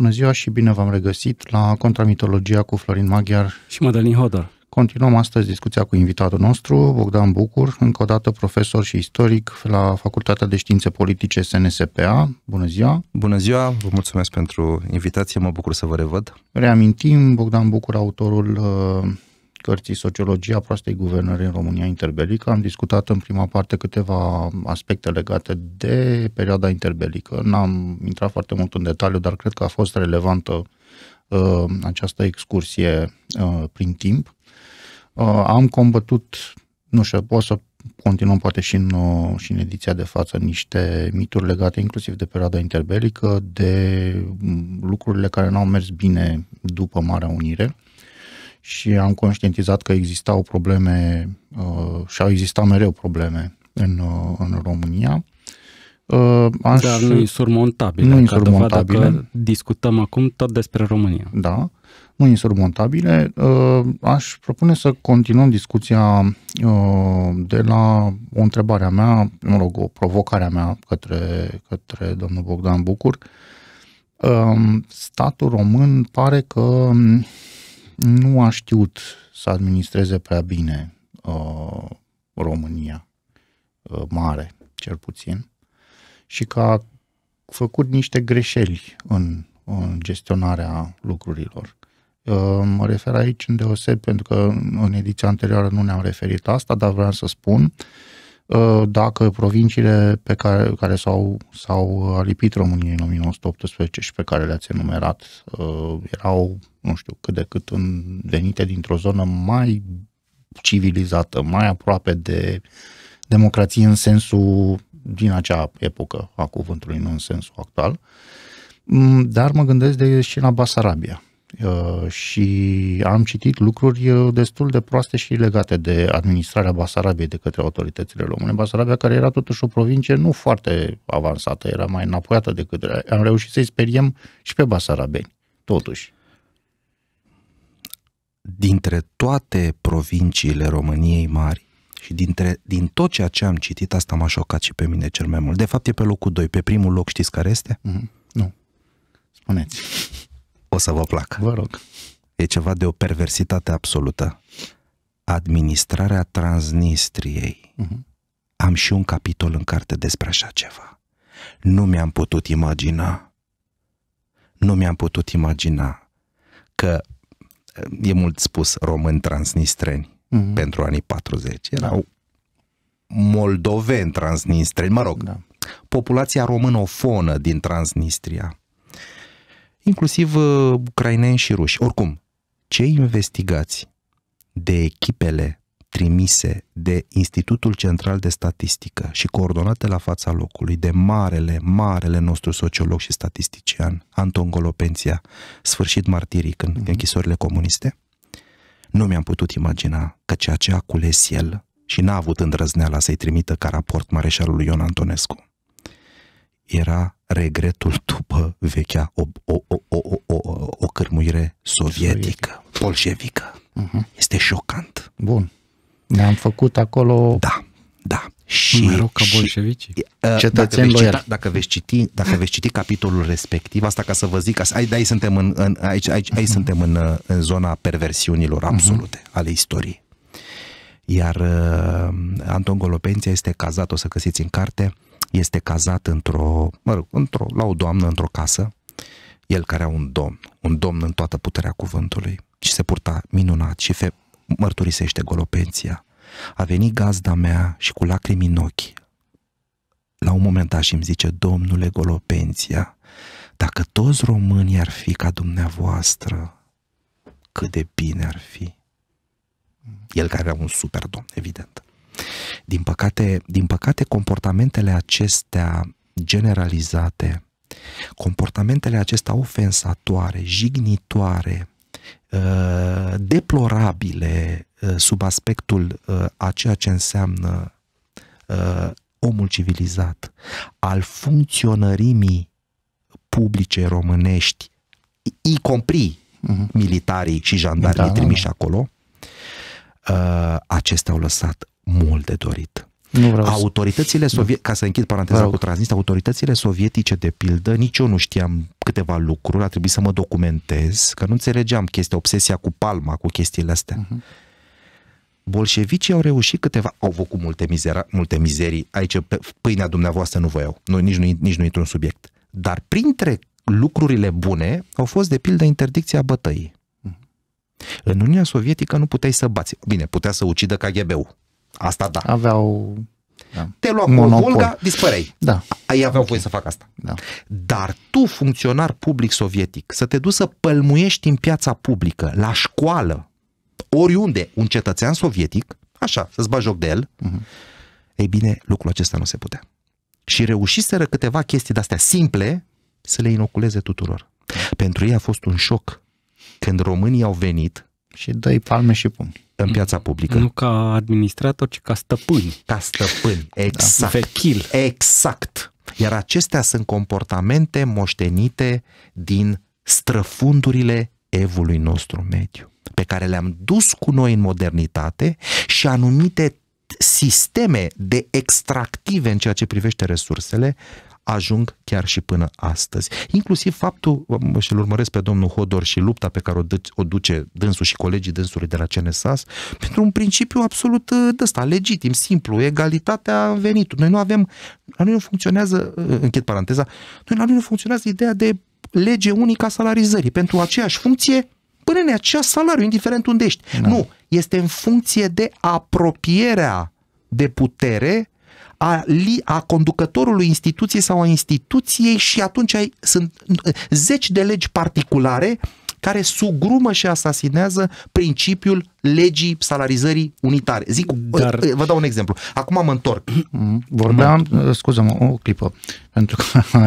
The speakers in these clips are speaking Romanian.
Bună ziua și bine v-am regăsit la Contramitologia cu Florin Maghiar și Madalin Hodor. Continuăm astăzi discuția cu invitatul nostru, Bogdan Bucur, încă o dată profesor și istoric la Facultatea de Științe Politice SNSPA. Bună ziua! Bună ziua! Vă mulțumesc pentru invitație, mă bucur să vă revăd. Reamintim, Bogdan Bucur, autorul uh, cărții Sociologia proastei guvernări în România interbelică. Am discutat în prima parte câteva aspecte legate de perioada interbelică. N-am intrat foarte mult în detaliu, dar cred că a fost relevantă uh, această excursie uh, prin timp. Uh, am combătut, nu știu, pot să continuăm poate și în, uh, și în ediția de față niște mituri legate inclusiv de perioada interbelică, de mm, lucrurile care n-au mers bine după Marea Unire. Uh, și am conștientizat că existau probleme uh, și au existat mereu probleme în, uh, în România. Uh, aș... Dar nu insurmontabile. Nu insurmontabile. Că discutăm acum tot despre România. Da, nu insurmontabile. Uh, aș propune să continuăm discuția uh, de la o întrebare a mea, mă rog, o provocare a mea către, către domnul Bogdan Bucur. Uh, statul român pare că nu a știut să administreze prea bine uh, România uh, mare, cel puțin, și că a făcut niște greșeli în, în gestionarea lucrurilor. Uh, mă refer aici în deoseb pentru că în ediția anterioară nu ne-am referit la asta, dar vreau să spun uh, Uh, dacă provinciile pe care, care s-au, s-au uh, alipit României în 1918 și pe care le-ați enumerat uh, erau, nu știu, cât de cât venite dintr-o zonă mai civilizată, mai aproape de democrație în sensul din acea epocă a cuvântului, nu în sensul actual, mm, dar mă gândesc de și la Basarabia Uh, și am citit lucruri uh, destul de proaste și legate de administrarea Basarabiei de către autoritățile române. Basarabia, care era totuși o provincie nu foarte avansată, era mai înapoiată decât... Am reușit să-i speriem și pe basarabeni, totuși. Dintre toate provinciile României mari, și dintre, din tot ceea ce am citit, asta m-a șocat și pe mine cel mai mult. De fapt, e pe locul 2. Pe primul loc știți care este? Mm-hmm. Nu. Spuneți. O să vă placă. Vă rog. E ceva de o perversitate absolută. Administrarea Transnistriei. Uh-huh. Am și un capitol în carte despre așa ceva. Nu mi-am putut imagina. Nu mi-am putut imagina că eh, e mult spus români transnistreni uh-huh. pentru anii 40. Da. Erau moldoveni transnistreni, mă rog, da. populația românofonă din Transnistria inclusiv uh, ucraineni și ruși. Oricum, cei investigați de echipele trimise de Institutul Central de Statistică și coordonate la fața locului de marele, marele nostru sociolog și statistician, Anton Golopenția, sfârșit martiric în mm-hmm. închisorile comuniste, nu mi-am putut imagina că ceea ce a cules el și n-a avut îndrăzneala să-i trimită ca raport mareșalului Ion Antonescu era regretul după vechea o, o, o, o, o, o, o cărmuire sovietică, bolșevică. Uh-huh. Este șocant. Bun. Ne-am făcut acolo... Da, da. Și, Mă rog, ca bolșevicii. Uh, Cetățeni dacă, cita, dacă, veți citi, dacă veți citi capitolul respectiv, asta ca să vă zic, asta, aici, aici suntem, în, în, aici, aici, aici uh-huh. suntem în, uh, în zona perversiunilor mhm. absolute uh-huh. ale istoriei. Iar uh, Anton Golopenția este cazat, o să găsiți în carte, uh, este cazat într-o, mă rog, într-o, la o doamnă într-o casă, el care era un domn, un domn în toată puterea cuvântului și se purta minunat și fe, mărturisește golopenția. A venit gazda mea și cu lacrimi în ochi, la un moment dat și îmi zice, domnule Golopenția, dacă toți românii ar fi ca dumneavoastră, cât de bine ar fi. El care era un super domn, evident. Din păcate, din păcate comportamentele acestea generalizate, comportamentele acestea ofensatoare, jignitoare, uh, deplorabile uh, sub aspectul uh, a ceea ce înseamnă omul civilizat, al funcționărimii publice românești, i compri uh-huh. Mhm. militarii și jandarmii da, da trimiși da. acolo, Uh, acestea au lăsat mult de dorit. Nu vreau autoritățile sovietice, ca să închid paranteza cu transnist, autoritățile sovietice, de pildă, nici eu nu știam câteva lucruri, a trebuit să mă documentez, că nu înțelegeam chestia, obsesia cu palma, cu chestiile astea. Uh-huh. Bolșevicii au reușit câteva, au făcut multe, mizera, multe mizerii, aici pâinea dumneavoastră nu vă iau, nu, nici, nu, nici nu intru în subiect. Dar printre lucrurile bune au fost, de pildă, interdicția bătăii. În Uniunea Sovietică nu puteai să bați. Bine, putea să ucidă KGB-ul. Asta da. Aveau da. da. Te lua cu Volga, dispărei. Da. Ai aveau okay. voie să facă asta. Da. Dar tu, funcționar public sovietic, să te duci să pălmuiești în piața publică, la școală, oriunde, un cetățean sovietic, așa, să-ți bagi joc de el, uh-huh. ei bine, lucrul acesta nu se putea. Și reușiseră câteva chestii de-astea simple să le inoculeze tuturor. Pentru ei a fost un șoc când românii au venit... Și dai palme și pum. În piața publică. Nu ca administrator, ci ca stăpâni. Ca stăpâni, da. exact. Da. Vechil. Exact. Iar acestea sunt comportamente moștenite din străfundurile evului nostru mediu, pe care le-am dus cu noi în modernitate și anumite sisteme de extractive în ceea ce privește resursele ajung chiar și până astăzi. Inclusiv faptul, și l urmăresc pe domnul Hodor și lupta pe care o, dă, o duce dânsul și colegii dânsului de la CNSAS, pentru un principiu absolut uh, de ăsta, legitim, simplu, egalitatea venitului. Noi nu avem, la noi nu funcționează, uh, închid paranteza, noi la noi nu funcționează ideea de lege unică a salarizării. Pentru aceeași funcție, până acea salariu, indiferent unde ești. Da. Nu, este în funcție de apropierea de putere a, li, a conducătorului instituției sau a instituției și atunci ai, sunt eh, zeci de legi particulare care sugrumă și asasinează principiul legii salarizării unitare. Zic, eh, Dar... Eh, vă dau un exemplu. Acum mă întorc. Vorbeam, scuze mă o clipă, pentru că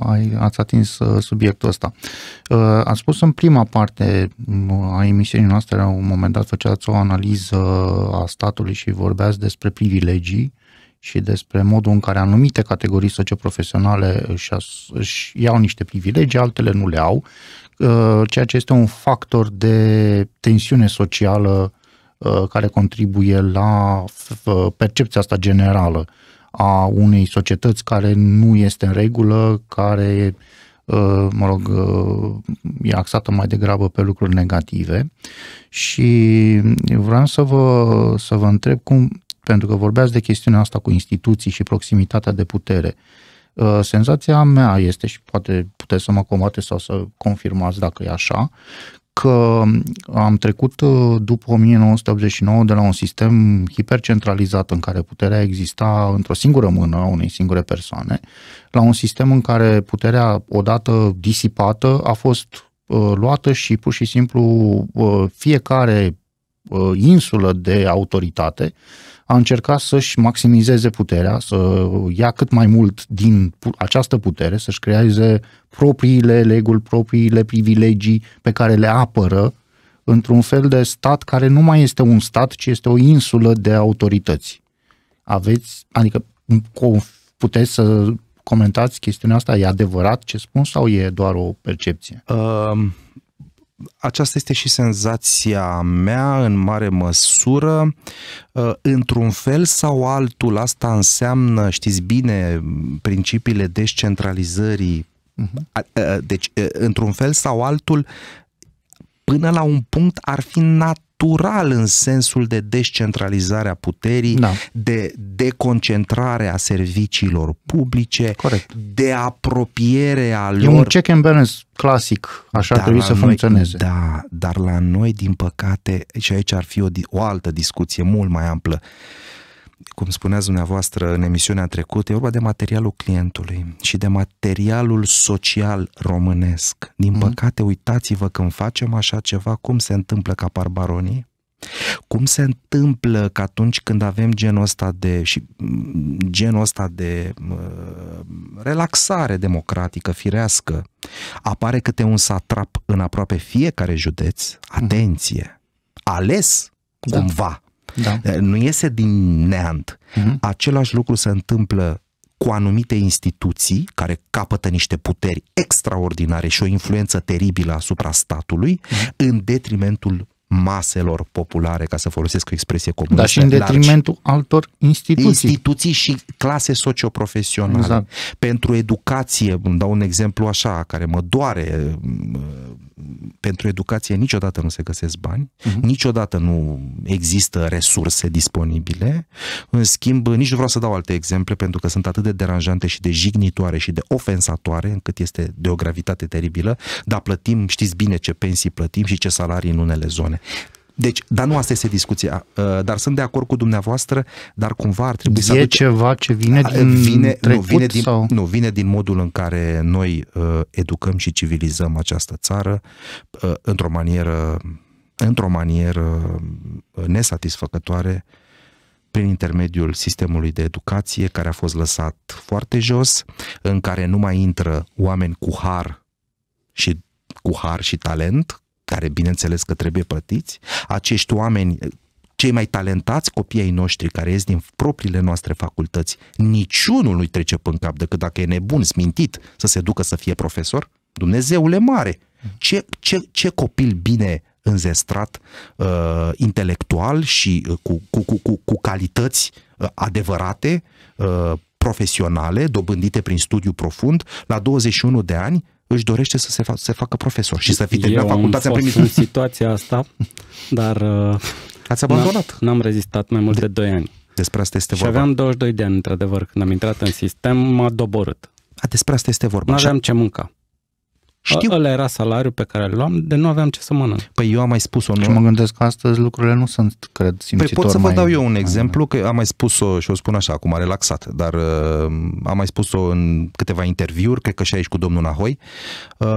ai, ați atins subiectul ăsta. Ați spus în prima parte mm, a emisiunii noastre, la un moment dat făceați o analiză a statului și vorbeați despre privilegii și despre modul în care anumite categorii socioprofesionale își, își iau niște privilegii, altele nu le au, uh, ceea ce este un factor de tensiune socială uh, care contribuie la percepția asta generală a unei societăți care nu este în regulă, care, uh, mă rog, e axată mai degrabă pe lucruri negative. Și vreau să vă, să vă întreb cum, pentru că vorbeați de chestiunea asta cu instituții și proximitatea de putere. Uh, senzația mea este, și poate puteți să mă combate sau să confirmați dacă e așa, că am trecut uh, după 1989 de la un sistem hipercentralizat în care puterea exista într-o singură mână a unei singure persoane, la un sistem în care puterea, odată disipată, a fost uh, luată și pur și simplu fiecare Uh, insulă de autoritate, a încercat să-și maximizeze puterea, să ia cât mai mult din această putere, să-și creeze propriile reguli, propriile privilegii pe care le apără într-un fel de stat care nu mai este un stat, ci este o insulă de autorități. Aveți, adică puteți să comentați chestiunea asta? E adevărat ce spun sau e doar o percepție? Um, aceasta este și senzația mea în mare măsură. Uh, într-un fel sau altul, asta înseamnă, știți bine, principiile descentralizării. Mhm. Deci, uh, într-un fel sau altul, până la un punct ar fi nat structural în sensul de descentralizare a puterii, da. de deconcentrare a serviciilor publice, Corect. de apropiere a lor. E un check and balance clasic, așa dar trebuie să noi, funcționeze. Da, dar la noi, din păcate, și aici ar fi o, o altă discuție mult mai amplă, uh, cum spuneați dumneavoastră în emisiunea trecută, e vorba de materialul clientului și de materialul social românesc. Din mm-hmm. păcate, uitați-vă când facem așa ceva, cum se întâmplă ca barbaronii, cum se întâmplă că atunci când avem genul ăsta de, și, mm, genul ăsta de uh, relaxare democratică, firească, apare câte un satrap în aproape fiecare județ, mhm. atenție, ales da. cumva da. Eh, nu iese din neant. Uh-huh. Același lucru se întâmplă cu anumite instituții care capătă niște puteri extraordinare și o influență teribilă asupra statului, uh-huh. în detrimentul maselor populare, ca să folosesc o expresie comună. Dar și în detrimentul largi. altor instituții. Instituții și clase socioprofesionale. Exact. Pentru educație, îmi dau un exemplu așa, care mă doare, pentru educație niciodată nu se găsesc bani, uh-huh. niciodată nu există resurse disponibile. În schimb, nici nu vreau să dau alte exemple, pentru că sunt atât de deranjante și de jignitoare și de ofensatoare, încât este de o gravitate teribilă, dar plătim, știți bine ce pensii plătim și ce salarii în unele zone bune. Deci, dar nu asta este discuția. Uh, dar sunt de acord cu dumneavoastră, dar cumva ar trebui e să aduce... ceva ce vine din vine, trecut, nu, vine din, sau? Nu, vine din modul în care noi uh, educăm și civilizăm această țară uh, într-o manieră într-o manieră uh, nesatisfăcătoare prin intermediul sistemului de educație care a fost lăsat foarte jos, în care nu mai intră oameni cu har și cu har și talent, care bineînțeles că trebuie plătiți, acești oameni cei mai talentați copii ai noștri care ies din propriile noastre facultăți, niciunul nu-i trece până cap decât dacă e nebun, smintit, să se ducă să fie profesor? Dumnezeule mare! Ce, ce, ce copil bine înzestrat, uh, intelectual și uh, cu, cu, cu, cu calități uh, adevărate, uh, profesionale, dobândite prin studiu profund, la 21 de ani, își dorește să se, fa- să se profesor și să fi terminat facultatea primit. în situația asta, dar... Uh, Ați abandonat. N-am rezistat mai mult de, de 2 ani. Despre asta este și vorba. Și aveam 22 de ani, într-adevăr, când am intrat în sistem, m-a doborât. A, despre asta este vorba. Nu aveam ce mânca. Știu. Ăla era salariul pe care îl luam, de nu aveam ce să mănânc. Păi eu am mai spus-o. Nu? Și mă gândesc că astăzi lucrurile nu sunt, cred, simțitor Păi pot să vă mai... dau eu un exemplu, că am mai spus-o și o spun așa, acum relaxat, dar uh, am mai spus-o în câteva interviuri, cred că și aici cu domnul Nahoi. Uh,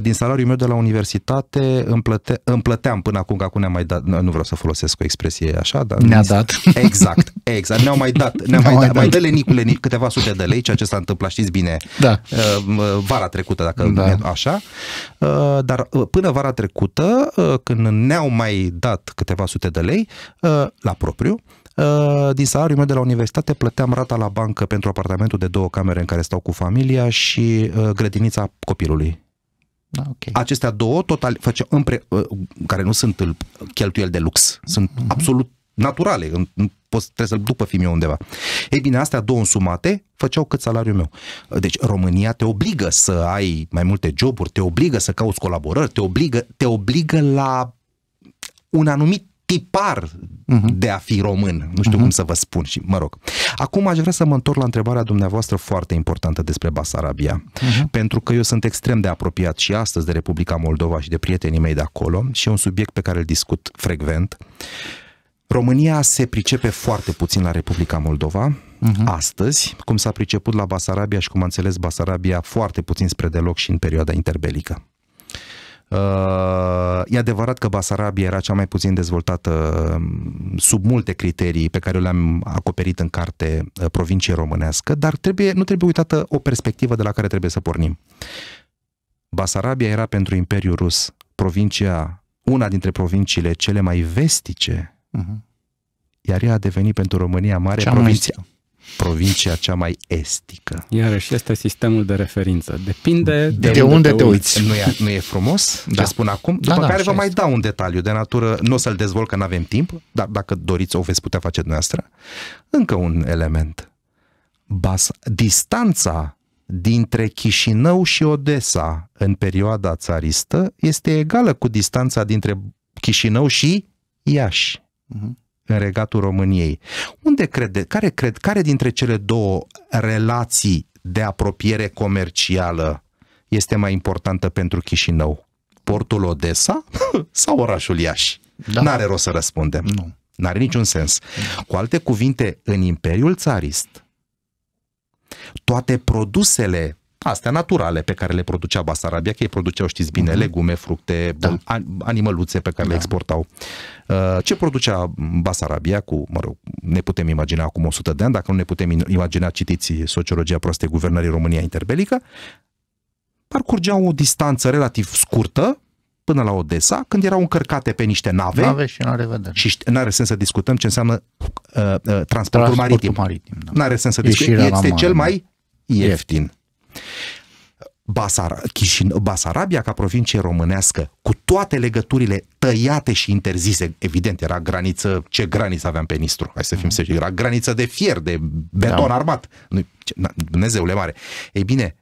din salariul meu de la universitate îmi, plăte, îmi plăteam până acum, că acum ne-am mai dat, nu vreau să folosesc o expresie așa, dar... Ne-a dat. Exact, exact. Ne-au mai dat. Ne-au mai, mai dat. Mai dă-le câteva sute de lei, ceea ce s-a întâmplat, știți bine, da. Uh, vara trecută, dacă da. așa Uh, dar uh, până vara trecută, uh, când ne-au mai dat câteva sute de lei, la propriu, din salariul meu de la universitate plăteam rata la bancă pentru apartamentul de două camere în care stau cu familia și grădinița copilului. Da, okay. Acestea două total face împre, care nu sunt cheltuieli de lux, sunt mm-hmm. absolut naturale, în, în poți, trebuie să-l duc pe fimiu undeva. Ei bine, astea două însumate făceau cât salariul meu. Deci România te obligă să ai mai multe joburi, te obligă să cauți colaborări, te obligă, te obligă la un anumit tipar uh-huh. de a fi român. Nu știu uh-huh. cum să vă spun și, mă rog. Acum aș vrea să mă întorc la întrebarea dumneavoastră foarte importantă despre Basarabia. Uh-huh. Pentru că eu sunt extrem de apropiat și astăzi de Republica Moldova și de prietenii mei de acolo și e un subiect pe care îl discut frecvent. Uh, România se pricepe foarte puțin la Republica Moldova. Uh-huh. Astăzi, cum s-a priceput la Basarabia și cum a înțeles Basarabia foarte puțin spre deloc și în perioada interbelică. Uh, e adevărat că Basarabia era cea mai puțin dezvoltată mm, sub multe criterii pe care le-am acoperit în carte uh, provincie românească, dar trebuie, nu trebuie uitată o perspectivă de la care trebuie să pornim. Basarabia era pentru Imperiul Rus provincia, una dintre provinciile cele mai vestice Uh-huh. Iar ea a devenit pentru România mare cea provincia. Mai... Provincia cea mai estică. Iarăși este sistemul de referință. Depinde de, de unde, unde te uiți. Nu e, nu e frumos da. ce spun acum? Da, După da, da, care vă mai este. dau un detaliu de natură, nu o să-l dezvolt că nu avem timp, dar dacă doriți o veți putea face dumneavoastră. Încă un element. Bas, distanța dintre Chișinău și Odessa în perioada țaristă este egală cu distanța dintre Chișinău și Iași uh-huh. în regatul României. Unde crede, care, cred, care dintre cele două relații de apropiere comercială este mai importantă pentru Chișinău? Portul Odessa sau orașul Iași? Da. N-are rost să răspundem. Nu. N-are niciun sens. Cu alte cuvinte, în Imperiul Țarist, toate produsele astea naturale pe care le producea Basarabia, că ei produceau, știți bine, mm-hmm. legume, fructe, da. animăluțe pe care da. le exportau. Uh, ce producea Basarabia cu, mă rog, ne putem imagina acum 100 de ani, dacă nu ne putem imagina, citiți Sociologia Proastei guvernării România interbelică, parcurgeau o distanță relativ scurtă până la Odessa, când erau încărcate pe niște nave. Nave și la revedere. Și nu are sens să discutăm ce înseamnă uh, uh, transportul, transportul maritim. maritim da. N-are sens să discutăm. Este cel da. mai ieftin. Basar, Chișin, Basarabia ca provincie românească, cu toate legăturile tăiate și interzise, evident, era graniță, ce graniță aveam pe Nistru, hai să fim serioși, era graniță de fier, de beton da. armat, Dumnezeule mare. Ei bine,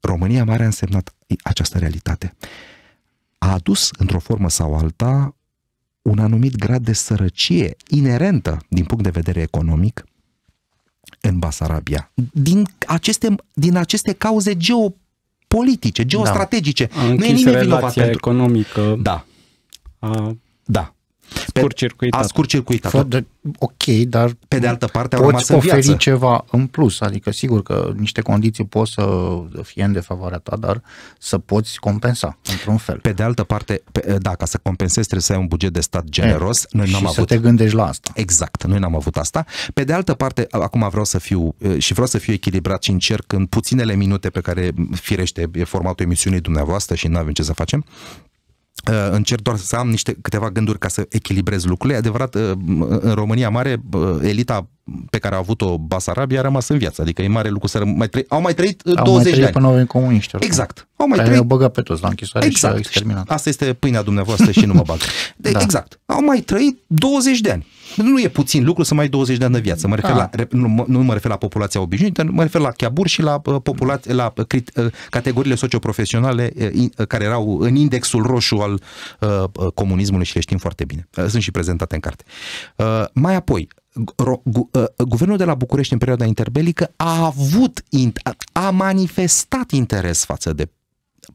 România Mare a însemnat această realitate. A adus, într-o formă sau alta, un anumit grad de sărăcie inerentă din punct de vedere economic în Basarabia. Din aceste, din aceste cauze geopolitice politice, da. geostrategice. Da. Nu e nimeni vinovat pentru... economică. Da. A... Da. Scurt-circuitat. A scurt-circuitat. Fă, ok, dar pe de altă parte poți rămas oferi viață. ceva în plus, adică sigur că niște condiții pot să fie în defavoarea ta, dar să poți compensa într-un fel. Pe de altă parte, pe, da, ca să compensezi trebuie să ai un buget de stat generos. E, noi și n-am să avut. te gândești la asta. Exact, noi n-am avut asta. Pe de altă parte, acum vreau să fiu și vreau să fiu echilibrat și încerc în puținele minute pe care firește e formatul emisiunii dumneavoastră și nu avem ce să facem, încerc doar să am niște câteva gânduri ca să echilibrez lucrurile. Adevărat, uh, în România mare, uh, elita pe care a avut-o Basarabia a rămas în viață. Adică e mare lucru să răm- Mai trăi, au mai trăit uh, au 20 mai trăit de ani. până au comuniști. Exact. Au mai care trăit. băgat pe toți la închisoare exact. și au exterminat. Asta este pâinea dumneavoastră și nu mă bag. De, da. Exact. Au mai trăit 20 de ani. Nu e puțin lucru să mai ai 20 de ani de viață. Mă refer ah. la, nu, nu mă refer la populația obișnuită, mă refer la chiaburi și la, uh, populația, la uh, crit, uh, categoriile socioprofesionale care erau în indexul roșu al comunismului și le știm foarte bine. Sunt și prezentate în carte. Mai apoi, guvernul de la București în perioada interbelică a avut, a manifestat interes față de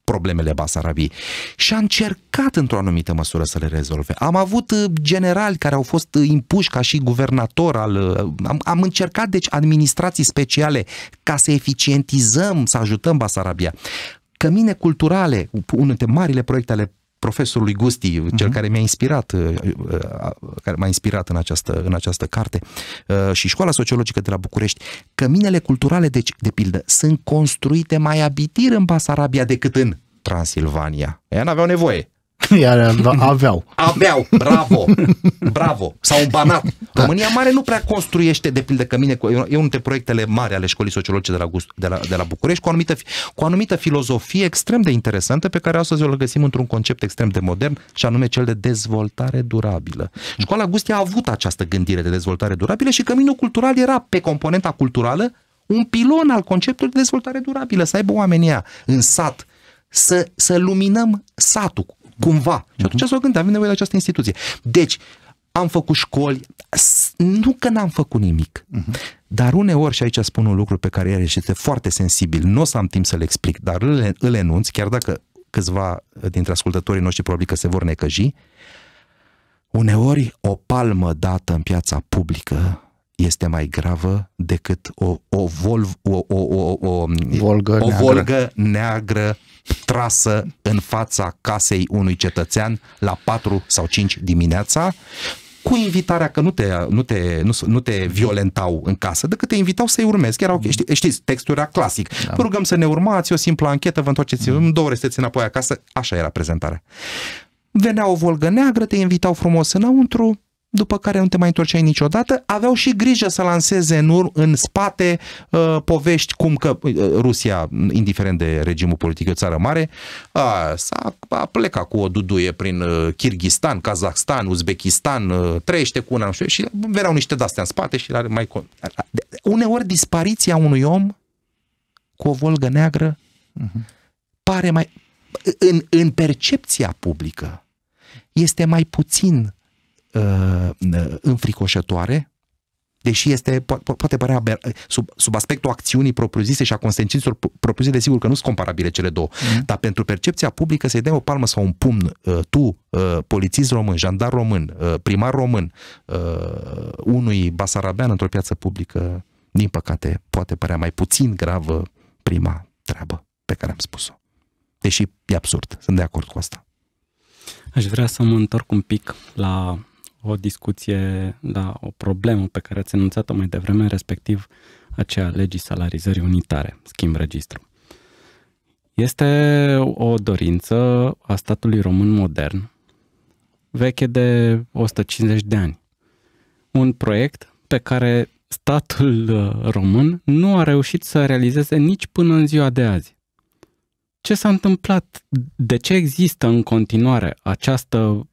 problemele Basarabiei și a încercat într-o anumită măsură să le rezolve. Am avut uh, generali care au fost uh, impuși ca și guvernator al... Uh, am, am încercat, deci, administrații speciale ca să eficientizăm, să ajutăm Basarabia cămine culturale, unul dintre marile proiecte ale profesorului Gusti, cel uh-huh. care mi-a inspirat, uh, uh, uh, care m-a inspirat în această, în această carte, și Școala Sociologică de la București, căminele culturale, deci, de pildă, sunt construite mai abitir în Basarabia decât în Transilvania. Ea n-aveau nevoie Iar uh, aveau. Aveau, bravo, bravo, Sau un banat. Da. România Mare nu prea construiește, de pildă că mine, e unul dintre proiectele mari ale școlii sociologice de la, Gust, de la, de la București, cu o, anumită, cu o anumită filozofie extrem de interesantă, pe care astăzi o găsim într-un concept extrem de modern, și anume cel de dezvoltare durabilă. Școala Gustia a avut această gândire de dezvoltare durabilă și căminul cultural era pe componenta culturală un pilon al conceptului de dezvoltare durabilă, să aibă oamenii în sat, să, să luminăm satul cumva. Și mhm. atunci s-au gândit, avem nevoie de această instituție. Deci, am făcut școli, nu că n-am făcut nimic, mhm. dar uneori, și aici spun un lucru pe care el este foarte sensibil, nu o să am timp să-l explic, dar îl, îl enunț, chiar dacă câțiva dintre ascultătorii noștri probabil că se vor necăji, uneori o palmă dată în piața publică este mai gravă decât o, o, volv, o, o, o, o, o volgă, o volgă neagră trasă în fața casei unui cetățean la 4 sau 5 dimineața, cu invitarea că nu te, nu te, nu, nu te violentau în casă, decât te invitau să-i urmezi. erau știți, știți, textul era clasic. Da. Vă rugăm să ne urmați, o simplă anchetă, vă întoarceți în mm. două resteți înapoi acasă. Așa era prezentarea. Venea o volgă neagră, te invitau frumos înăuntru, după care nu te mai întorceai niciodată, aveau și grijă să lanseze în, ur- în spate uh, povești cum că uh, Rusia, indiferent de regimul politic, o țară mare, uh, s-a a plecat cu o duduie prin uh, Kirghistan, Kazakhstan, Uzbekistan, uh, trăiește cu una, nu știu, și erau niște dastea în spate și la mai... Uneori dispariția unui om cu o volgă neagră uh-huh. pare mai... În, în percepția publică este mai puțin Uh, uh, înfricoșătoare, deși este, po- po- poate părea aber, uh, sub, sub aspectul acțiunii propriu-zise și a consecințelor propriu-zise, desigur că nu sunt comparabile cele două, mm. dar pentru percepția publică să-i dai o palmă sau un pumn, uh, tu, uh, polițist român, jandar român, uh, primar român, uh, unui basarabean într-o piață publică, din păcate, poate părea mai puțin gravă prima treabă pe care am spus-o. Deși e absurd, sunt de acord cu asta. Aș vrea să mă întorc un pic la o discuție la da, o problemă pe care ați enunțat-o mai devreme, respectiv aceea legii salarizării unitare, schimb registru. Este o dorință a statului român modern, veche de 150 de ani. Un proiect pe care statul uh, român nu a reușit să realizeze nici până în ziua de azi. Ce s-a întâmplat? De ce există în continuare această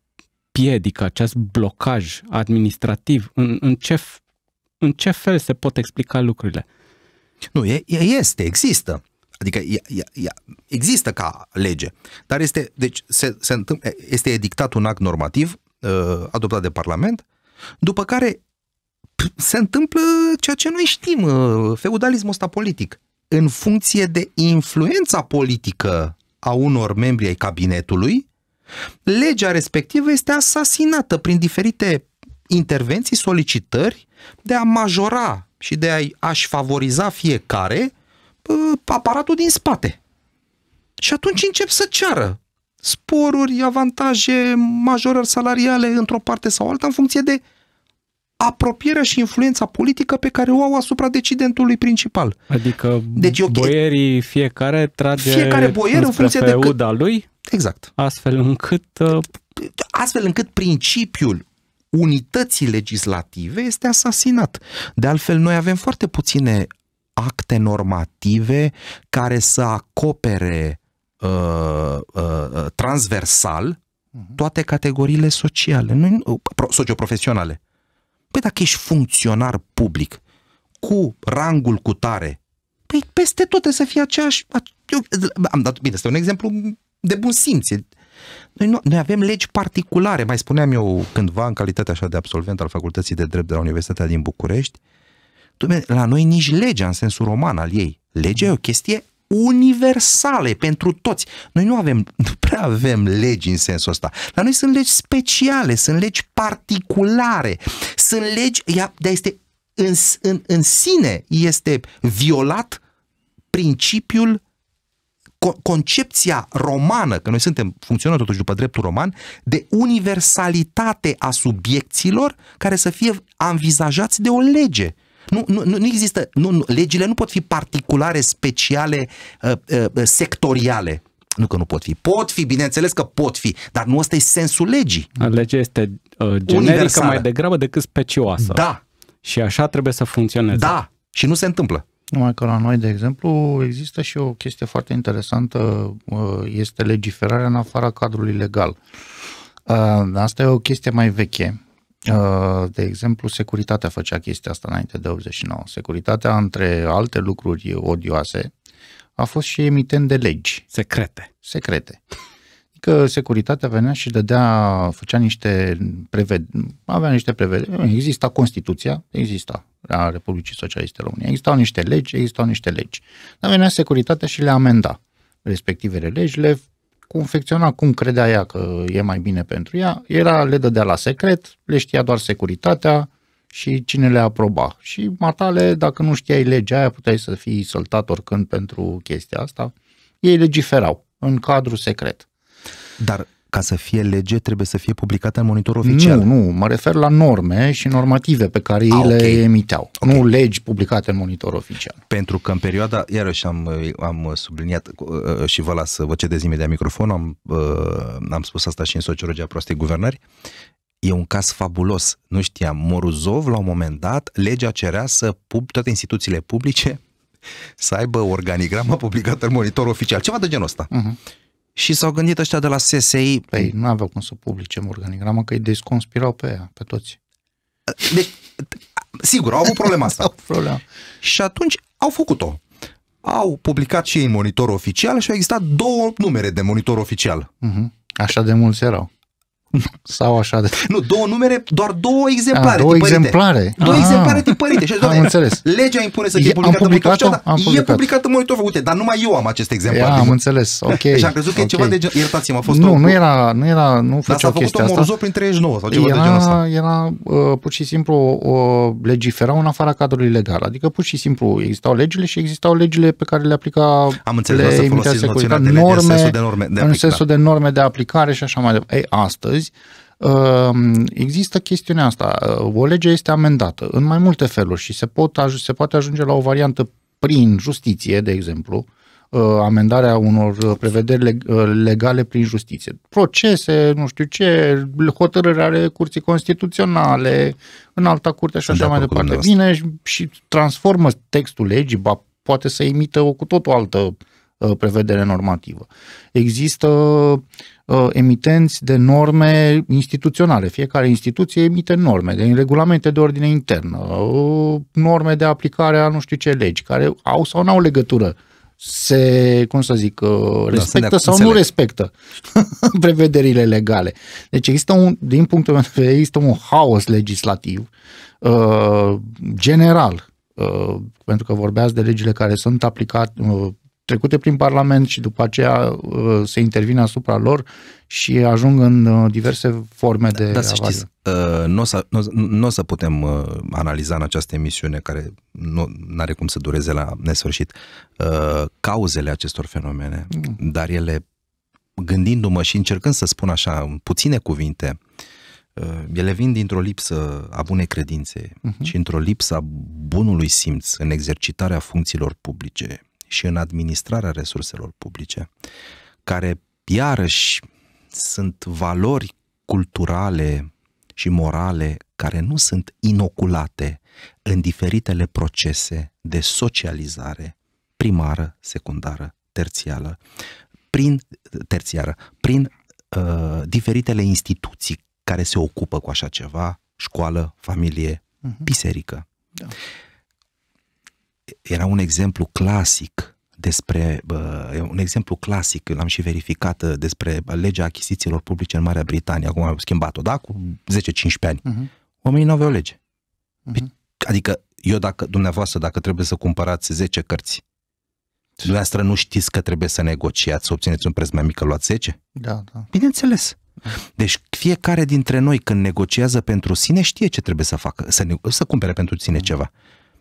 piedică, acest blocaj administrativ? În, în, ce, în ce fel se pot explica lucrurile? Nu, e, este, există. Adică e, e, există ca lege, dar este, deci, se, se întâmplă, este edictat un act normativ uh, adoptat de Parlament, după care se întâmplă ceea ce noi știm, uh, feudalismul ăsta politic. În funcție de influența politică a unor membri ai cabinetului, Legea respectivă este asasinată prin diferite intervenții, solicitări de a majora și de a-și favoriza fiecare uh, aparatul din spate. Și atunci încep să ceară sporuri, avantaje, majorări salariale într-o parte sau alta în funcție de apropierea și influența politică pe care o au asupra decidentului principal. Adică deci, okay, boierii fiecare trage fiecare boier în funcție de UDA lui? Exact. Astfel încât... Uh... Astfel încât principiul unității legislative este asasinat. De altfel, noi avem foarte puține acte normative care să acopere uh, uh, uh transversal mhm. toate categoriile sociale, nu, uh, socioprofesionale. Păi dacă ești funcționar public cu rangul cu tare, păi peste tot să fie aceeași... Eu, am dat, bine, este un exemplu de bun simț. Noi, nu, noi avem legi particulare, mai spuneam eu cândva în calitate așa de absolvent al Facultății de Drept de la Universitatea din București, la noi nici legea în sensul roman al ei. Legea e o chestie universale pentru toți. Noi nu avem, nu prea avem legi în sensul ăsta. La noi sunt legi speciale, sunt legi particulare, sunt legi, ea, de este în, în, în sine este violat principiul concepția romană, că noi suntem, funcționăm totuși după dreptul roman, de universalitate a subiecților care să fie anvizajați de o lege. Nu, nu, nu există, nu, nu, legile nu pot fi particulare, speciale, uh, uh, sectoriale. Nu că nu pot fi. Pot fi, bineînțeles că pot fi, dar nu ăsta e sensul legii. Legea este uh, generică Universală. mai degrabă decât specioasă. Da. Și așa trebuie să funcționeze. Da. Și nu se întâmplă. Numai că la noi, de exemplu, există și o chestie foarte interesantă, uh, este legiferarea în afara cadrului legal. Uh, asta e o chestie mai veche. Uh, de exemplu, securitatea făcea chestia asta înainte de 89. Securitatea, între alte lucruri odioase, a fost și emitent de legi. Secrete. Secrete. Adică securitatea venea și dădea, făcea niște prevederi, avea niște prevederi, exista Constituția, exista a Republicii Socialiste României. Existau niște legi, existau niște legi. Dar venea securitatea și le amenda respectivele legi, le confecționa cum credea ea că e mai bine pentru ea, era, le dădea la secret, le știa doar securitatea și cine le aproba. Și matale, dacă nu știai legea aia, puteai să fii săltat oricând pentru chestia asta. Ei legiferau în cadrul secret. Dar ca să fie lege, trebuie să fie publicată în monitor oficial. Nu, nu, mă refer la norme și normative pe care ah, ei A, okay. le emiteau. Okay. Nu legi publicate în monitor oficial. Pentru că în perioada, iarăși am, am subliniat uh, uh, și vă las să vă cedez imediat microfon, am, uh, am spus asta și în sociologia prostei guvernări, E un caz fabulos. Nu știam, Moruzov, la un moment dat, legea cerea să pub, toate instituțiile publice să aibă organigrama publicată în monitor oficial. Ceva de genul ăsta. Uh-huh. Și s-au gândit ăștia de la SSI... Păi, nu aveau cum să publice organigrama, că îi desconspirau pe ea, pe toți. Deci, sigur, au avut problema asta. problema. Și atunci au făcut-o. Au publicat și ei monitor oficial și au existat două numere de monitor oficial. Uh-huh. Așa de mulți erau. sau așa de... Nu, două numere, doar două exemplare A, ah, două tipărite. exemplare. Două A, ah, exemplare tipărite. Și am înțeles. Legea impune să fie publicată am publicat monitor, am publicat. e publicată monitor făcute, dar numai eu am acest exemplu. am adică- înțeles, ok. și am crezut că okay. e ceva de gen... Iertați-mă, a fost Nu, o... nu era, nu era, nu făcea dar chestia asta. s-a făcut o prin 39 sau ceva era, de genul ăsta. Era uh, pur și simplu o uh, legiferau în afara cadrului legal. Adică pur și simplu existau legile și existau legile pe care le aplica Am înțeles, le să folosiți noțiunea de norme, de norme de în sensul de norme de aplicare și așa mai departe. Ei, astăzi astăzi, um, există chestiunea asta. O lege este amendată în mai multe feluri și se, pot, se poate ajunge la o variantă prin justiție, de exemplu, uh, amendarea unor prevederi uh, legale prin justiție. Procese, nu știu ce, hotărâri ale curții constituționale, în alta curte și așa de mai departe. Bine, și, și transformă textul legii, ba, poate să imită o cu totul altă uh, prevedere normativă. Există uh, uh, emitenți de norme instituționale. Fiecare instituție emite norme, de regulamente de ordine internă, uh, norme de aplicare a nu știu ce legi, care au sau nu au legătură se, cum să zic, uh, da, respectă da, sau înțeleg. nu respectă prevederile legale. Deci există un, din punctul meu de vedere, există un haos legislativ uh, general, uh, pentru că vorbeați de legile care sunt aplicate, uh, trecute prin Parlament și după aceea uh, se intervine asupra lor și ajung în uh, diverse forme da, de da, să știți, nu o o să putem uh, analiza în această emisiune care nu are cum să dureze la nesfârșit cauzele acestor fenomene, mm. dar ele gândindu-mă și încercând să spun așa în puține cuvinte, ele vin dintr-o lipsă a bunei credințe uh-huh. și într-o lipsă a bunului simț în exercitarea funcțiilor publice și în administrarea resurselor publice, care iarăși sunt valori culturale și morale care nu sunt inoculate în diferitele procese de socializare primară, secundară, terțiară, prin, terțiară, prin uh, diferitele instituții care se ocupă cu așa ceva, școală, familie, uh-huh. biserică. Da era un exemplu clasic despre, uh, un exemplu clasic, l-am și verificat, uh, despre legea achizițiilor publice în Marea Britanie, acum am schimbat-o, da? Cu 10-15 ani. Uh-huh. Oamenii nu aveau lege. Uh-huh. Adică eu dacă, dumneavoastră, dacă trebuie să cumpărați 10 cărți, dumneavoastră nu știți că trebuie să negociați, să obțineți un preț mai mic, că luați 10? Da, da. Bineînțeles. Deci fiecare dintre noi când negociază pentru sine știe ce trebuie să facă, să, ne, să cumpere pentru sine mhm. ceva.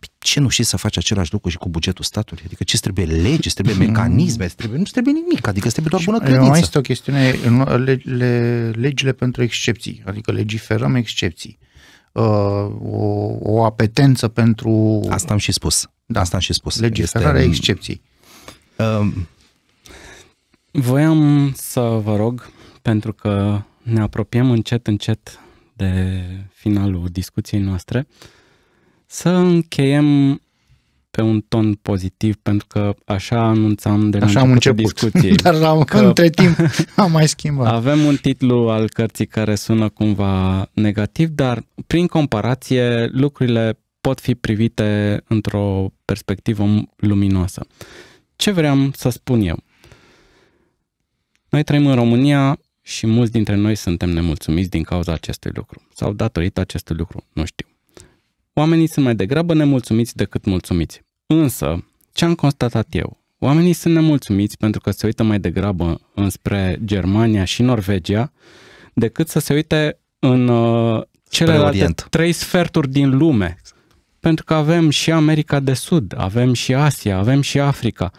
Păi ce nu știi să faci același lucru și cu bugetul statului? Adică ce trebuie lege, ce trebuie mecanisme, trebuie, nu trebuie nimic, adică trebuie doar bună credință. Mai este o chestiune, le, le, legile pentru excepții, adică legiferăm excepții. Uh, o, o apetență pentru... Asta am și spus. Da. Asta am și spus. Legiferarea este, excepții. Um, Voiam să vă rog, pentru că ne apropiem încet, încet de finalul discuției noastre, uh, să încheiem pe un ton pozitiv, pentru că așa anunțam de la început, am început discuției. Dar la, că între timp am mai schimbat. Avem un titlu al cărții care sună cumva negativ, dar prin comparație lucrurile pot fi privite într-o perspectivă luminoasă. Ce vreau să spun eu? Noi trăim în România și mulți dintre noi suntem nemulțumiți din cauza acestui lucru sau datorită acestui lucru, nu știu. Oamenii sunt mai degrabă nemulțumiți decât mulțumiți. Însă, ce am constatat eu? Oamenii sunt nemulțumiți pentru că se uită mai degrabă înspre Germania și Norvegia decât să se uite în uh, celelalte trei sferturi din lume. Pentru că avem și America de Sud, avem și Asia, avem și Africa.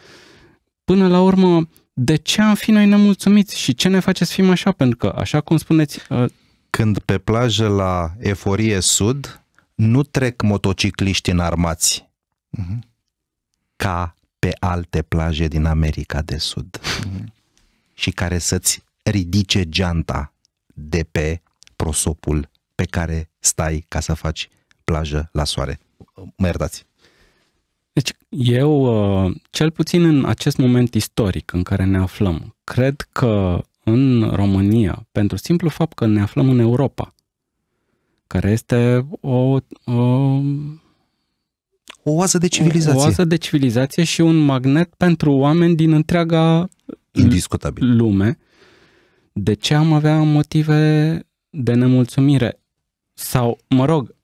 Până la urmă, de ce am fi noi nemulțumiți și ce ne face să fim așa? Pentru că, așa cum spuneți... Uh... Când pe plajă la Eforie Sud nu trec motocicliști înarmați uh mhm. ca pe alte plaje din America de Sud mhm. și care să-ți ridice geanta de pe prosopul pe care stai ca să faci plajă la soare. Mă iertați. Deci eu, uh, cel puțin în acest moment istoric în care ne aflăm, cred că în România, pentru simplu fapt că ne aflăm în Europa, care este o, o o oază de civilizație. O oază de civilizație și un magnet pentru oameni din întreaga Indiscutabil. lume. De ce am avea motive de nemulțumire? Sau, mă rog,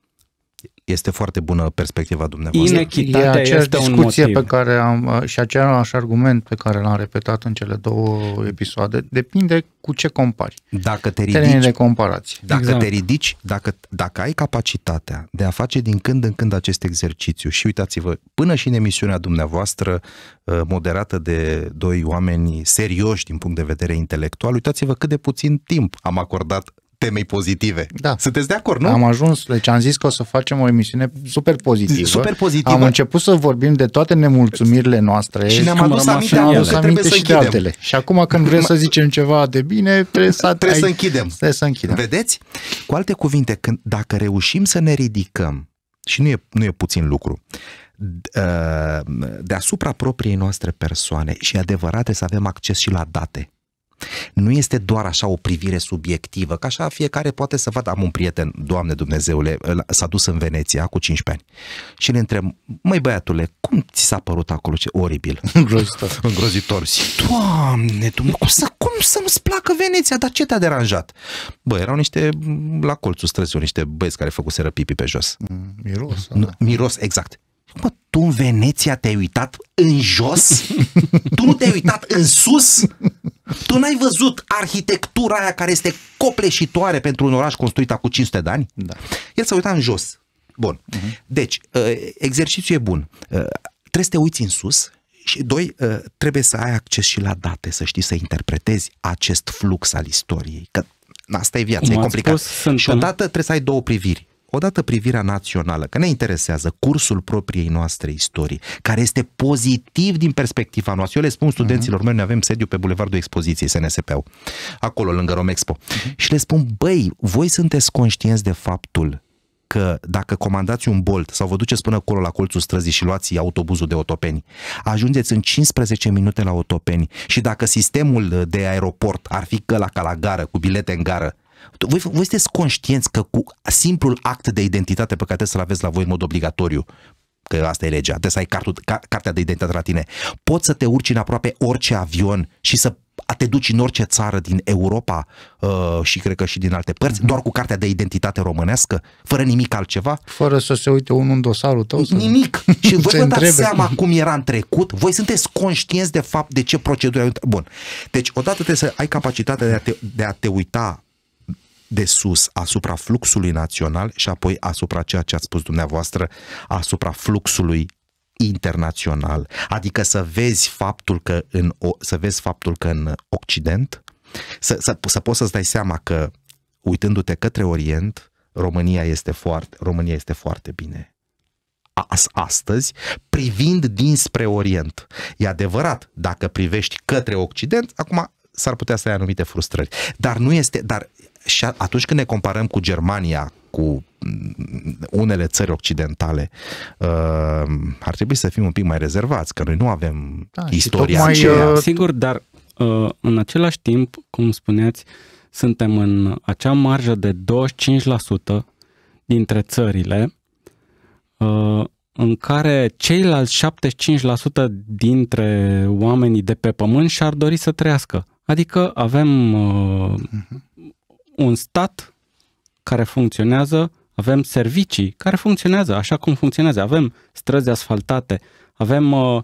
este foarte bună perspectiva dumneavoastră. Inechitatea e este un motiv. Pe care am, uh, și același argument pe care l-am repetat în cele două episoade, depinde cu ce compari. Dacă te ridici, Terenii de comparație. Dacă exact. te ridici, dacă, dacă ai capacitatea de a face din când în când acest exercițiu și uitați-vă, până și în emisiunea dumneavoastră uh, moderată de doi oameni serioși din punct de vedere intelectual, uitați-vă cât de puțin timp am acordat temei pozitive. Da. Sunteți de acord, nu? Am ajuns, deci am zis că o să facem o emisiune super pozitivă. Super pozitivă. Am început să vorbim de toate nemulțumirile noastre. Și ne-am adus aminte, am adus aminte să și închidem. altele. Și acum când vrem să zicem ceva de bine, trebuie să, trebuie ai... să închidem. Trebuie să închidem. Vedeți? Cu alte cuvinte, când, dacă reușim să ne ridicăm, și nu e, nu e puțin lucru, ă, deasupra propriei noastre persoane și adevărate să avem acces și la date nu este doar așa o privire subiectivă, că așa fiecare poate să vadă. Am un prieten, Doamne Dumnezeule, s-a dus în Veneția cu 15 ani și le întreb, măi băiatule, cum ți s-a părut acolo ce oribil? Îngrozitor. Îngrozitor. Doamne, Dumnezeu, cum să, cum să-mi placă Veneția, dar ce te-a deranjat? Bă, erau niște, la colțul străzii, niște băieți care făcuseră pipi pe jos. Mm, miros. Nu, da. miros, exact. Mă, tu în Veneția te-ai uitat în jos? tu nu te-ai uitat în sus? Tu n-ai văzut arhitectura aia care este copleșitoare pentru un oraș construit acum 500 de ani? Da. El s-a uitat în jos. Bun. Uh-huh. Deci, uh, exercițiul e bun. Uh, trebuie să te uiți în sus și, doi, uh, trebuie să ai acces și la date, să știi să interpretezi acest flux al istoriei. Că asta e viața, Cum e complicat. Spus, și odată trebuie să ai două priviri odată privirea națională, că ne interesează cursul propriei noastre istorii, care este pozitiv din perspectiva noastră. Eu le spun mhm. studenților uh-huh. mei, noi avem sediu pe Bulevardul Expoziției SNSP-ul, acolo lângă Romexpo. Uh-huh. Și le spun, băi, voi sunteți conștienți de faptul că dacă comandați un Bolt sau vă duceți până acolo la colțul străzii și luați autobuzul de Otopeni, ajungeți în 15 minute la Otopeni și dacă sistemul de aeroport ar fi căla ca la gară, cu bilete în gară, voi, voi sunteți conștienți că cu simplul act de identitate pe care trebuie să-l aveți la voi în mod obligatoriu, că asta e legea, trebuie să ai cartul, cartea de identitate la tine, poți să te urci în aproape orice avion și să te duci în orice țară din Europa uh, și cred că și din alte părți, mm-hmm. doar cu cartea de identitate românească, fără nimic altceva? Fără să se uite unul în dosarul tău? Să... Nimic! și voi vă dați seama cum era în trecut? Voi sunteți conștienți de fapt de ce procedură... Bun, deci odată trebuie să ai capacitatea de a te, de a te uita de sus asupra fluxului național și apoi asupra ceea ce ați spus dumneavoastră, asupra fluxului internațional. Adică să vezi faptul că în, să vezi faptul că în Occident, să, să, să poți să-ți dai seama că uitându-te către Orient, România este foarte, România este foarte bine astăzi, privind dinspre Orient. E adevărat, dacă privești către Occident, acum s-ar putea să ai anumite frustrări. Dar nu este, dar și atunci când ne comparăm cu Germania, cu mm, unele țări occidentale, uh, ar trebui să fim un pic mai rezervați, că noi nu avem da, istoria aceea. Uh, sigur, dar uh, în același timp, cum spuneați, suntem în acea marjă de 25% dintre țările uh, în care ceilalți 75% dintre oamenii de pe pământ și-ar dori să trăiască. Adică avem uh, uh-huh un stat care funcționează, avem servicii care funcționează așa cum funcționează, avem străzi asfaltate, avem uh,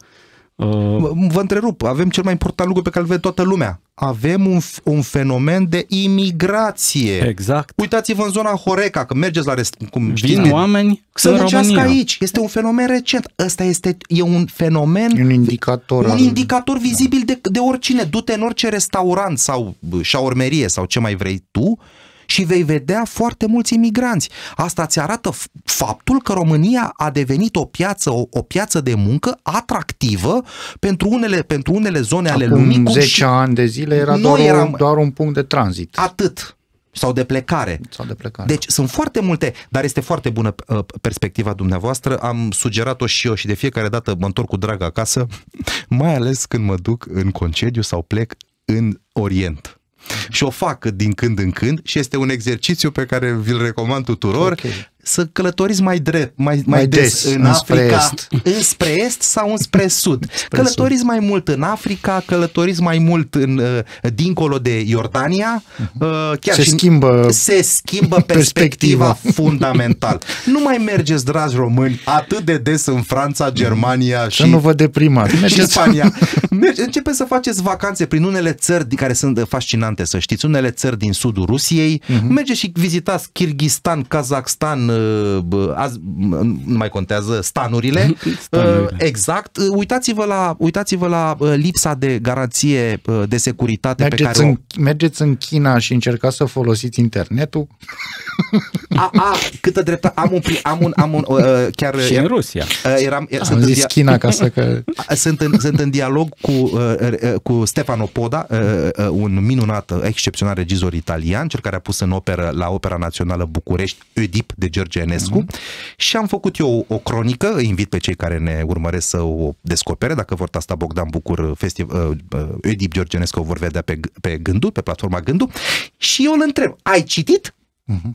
Uh... Vă întrerup, avem cel mai important lucru pe care îl vede toată lumea. Avem un, un fenomen de imigrație. Exact. Uitați-vă în zona Horeca, că mergeți la rest, cum știți, oameni să muncească aici. Este un fenomen recent. Ăsta este e un fenomen un indicator un al... indicator vizibil da. de, de oricine. Du-te în orice restaurant sau șaurmerie sau ce mai vrei tu și vei vedea foarte mulți imigranți. Asta ți arată faptul că România a devenit o piață, o, o piață de muncă atractivă pentru unele, pentru unele zone Acum ale lumii. Acum 10 și... ani de zile era doar, eram... un, doar un punct de tranzit. Atât sau de plecare. Sau de plecare. Deci sunt foarte multe, dar este foarte bună uh, perspectiva dumneavoastră. Am sugerat-o și eu și de fiecare dată mă întorc cu drag acasă, mai ales când mă duc în concediu sau plec în Orient și o fac din când în când și este un exercițiu pe care vi-l recomand tuturor. Okay să călătoriți mai drept, mai, mai, mai des, des în Africa, est. înspre est sau înspre sud. Înspre călătoriți sud. mai mult în Africa, călătoriți mai mult în, uh, dincolo de Iordania. Mhm. Uh, chiar se, și schimbă se schimbă perspectiva, perspectiva fundamental. Nu mai mergeți, dragi români, atât de des în Franța, mhm. Germania și... Să nu vă deprimați. Și Spania. începeți să faceți vacanțe prin unele țări care sunt uh, fascinante, să știți, unele țări din sudul Rusiei. Uh-huh. Mergeți și vizitați Kirghistan, Kazakhstan, Uh, azi nu mai contează stanurile. stanurile. Uh, exact. Uh, uitați-vă la, uitați-vă la lipsa de garanție de securitate mergeți pe care în, o... Mergeți în China și încercați să folosiți internetul? A, a câtă dreptate. Am un, am un, am un uh, chiar... Și în Rusia. Eram, am sunt zis în, China ca să că... Sunt în, sunt în dialog cu, uh, cu Stefano Poda, uh, uh, un minunat, excepțional regizor italian, cel care a pus în operă la Opera Națională București Oedip de Enescu mm-hmm. și am făcut eu o cronică, îi invit pe cei care ne urmăresc să o descopere, dacă vor tasta Bogdan Bucur, festiv, uh, uh, Edip Enescu o vor vedea pe, pe Gându, pe platforma Gându și eu îl întreb, ai citit? Mm-hmm.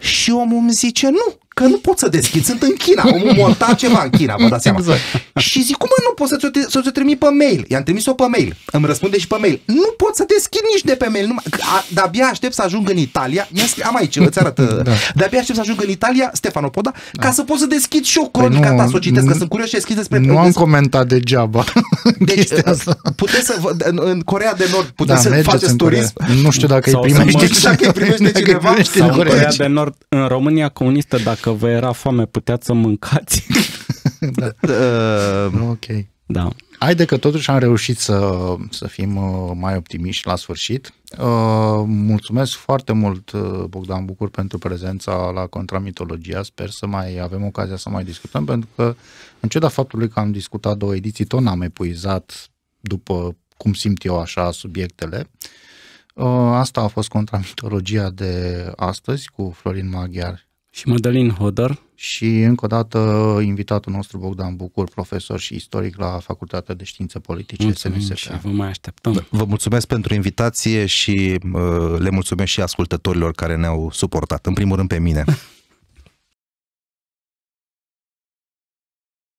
Și omul îmi zice, nu, că nu pot să deschid, sunt în China, am montat ceva în China, vă dați seama. Exact. Și zic, cum nu pot să-ți o, să trimit pe mail? I-am trimis-o pe mail, îmi răspunde și pe mail. Nu pot să deschid nici de pe mail, numai, a, de-abia aștept să ajung în Italia, scris, am aici, îți arată, da. de-abia aștept să ajung în Italia, Stefano Poda, da. ca să pot să deschid și o păi cronica păi nu, ta, să o citesc, că sunt curios și deschid despre... Nu am comentat degeaba Deci, uh, puteți să, în, Corea de Nord, puteți da, să faceți turism. Nu știu dacă îi primește, dacă îi primește cineva. în Corea de Nord, în România comunistă, dacă dacă vă era foame, puteați să mâncați. Da. da. Uh, ok. Da. Haide că totuși am reușit să, să fim uh, mai optimiști la sfârșit. Uh, mulțumesc foarte mult, uh, Bogdan Bucur, pentru prezența la Contramitologia. Sper să mai avem ocazia să mai discutăm, pentru că, în ciuda faptului că am discutat două ediții, tot n-am epuizat după cum simt eu așa subiectele. Asta a fost Contramitologia de astăzi cu Florin Maghiar și Madalin Hodor. Și încă o dată invitatul nostru Bogdan Bucur, profesor și istoric la Facultatea de Științe Politice mulțumim SNSP. și vă mai așteptăm. Vă mulțumesc pentru invitație și uh, le mulțumesc și ascultătorilor care ne-au suportat, în primul rând pe mine.